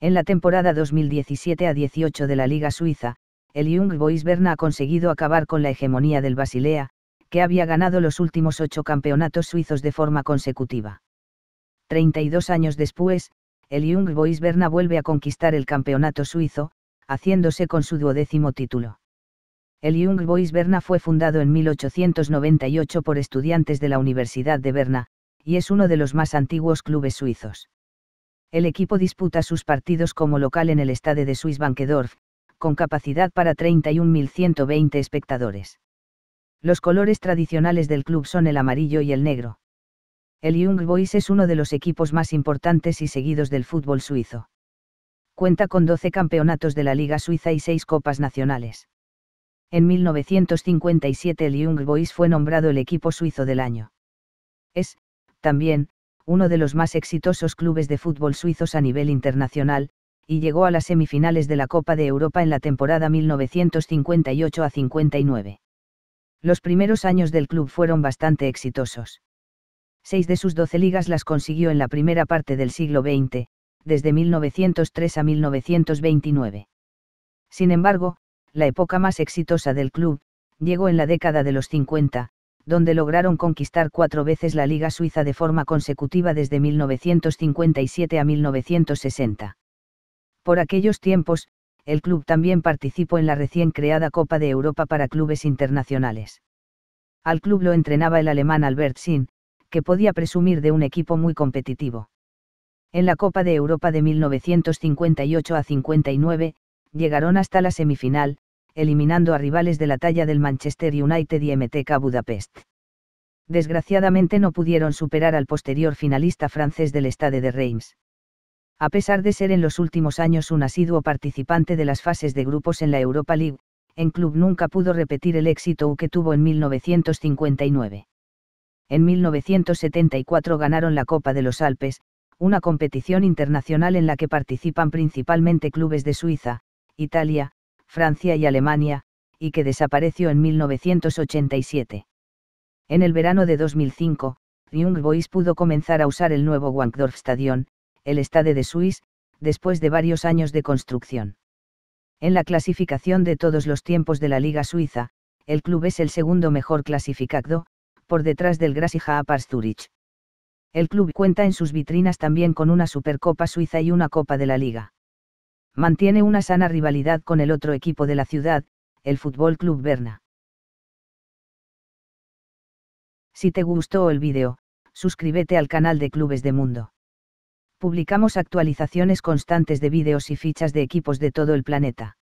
En la temporada 2017 a 18 de la Liga Suiza, el Young Boys Berna ha conseguido acabar con la hegemonía del Basilea, que había ganado los últimos ocho campeonatos suizos de forma consecutiva. 32 años después, el Young Boys Berna vuelve a conquistar el campeonato suizo, haciéndose con su duodécimo título. El Young Boys Berna fue fundado en 1898 por estudiantes de la Universidad de Berna, y es uno de los más antiguos clubes suizos. El equipo disputa sus partidos como local en el estadio de suisse con capacidad para 31.120 espectadores. Los colores tradicionales del club son el amarillo y el negro. El Young Boys es uno de los equipos más importantes y seguidos del fútbol suizo. Cuenta con 12 campeonatos de la Liga Suiza y 6 copas nacionales. En 1957 el Young Boys fue nombrado el equipo suizo del año. Es, también, uno de los más exitosos clubes de fútbol suizos a nivel internacional, y llegó a las semifinales de la Copa de Europa en la temporada 1958 a 59. Los primeros años del club fueron bastante exitosos. Seis de sus doce ligas las consiguió en la primera parte del siglo XX, desde 1903 a 1929. Sin embargo, la época más exitosa del club, llegó en la década de los 50, donde lograron conquistar cuatro veces la Liga Suiza de forma consecutiva desde 1957 a 1960. Por aquellos tiempos, el club también participó en la recién creada Copa de Europa para clubes internacionales. Al club lo entrenaba el alemán Albert Sinn, que podía presumir de un equipo muy competitivo. En la Copa de Europa de 1958 a 59, llegaron hasta la semifinal, eliminando a rivales de la talla del Manchester United y MTK Budapest. Desgraciadamente no pudieron superar al posterior finalista francés del Stade de Reims. A pesar de ser en los últimos años un asiduo participante de las fases de grupos en la Europa League, en club nunca pudo repetir el éxito que tuvo en 1959 en 1974 ganaron la Copa de los Alpes, una competición internacional en la que participan principalmente clubes de Suiza, Italia, Francia y Alemania, y que desapareció en 1987. En el verano de 2005, Young Boys pudo comenzar a usar el nuevo Wankdorf Stadion, el Stade de Suiz, después de varios años de construcción. En la clasificación de todos los tiempos de la Liga Suiza, el club es el segundo mejor clasificado, por detrás del Grasija Pasturich. El club cuenta en sus vitrinas también con una Supercopa Suiza y una Copa de la Liga. Mantiene una sana rivalidad con el otro equipo de la ciudad, el Fútbol Club Berna. Si te gustó el vídeo, suscríbete al canal de Clubes de Mundo. Publicamos actualizaciones constantes de vídeos y fichas de equipos de todo el planeta.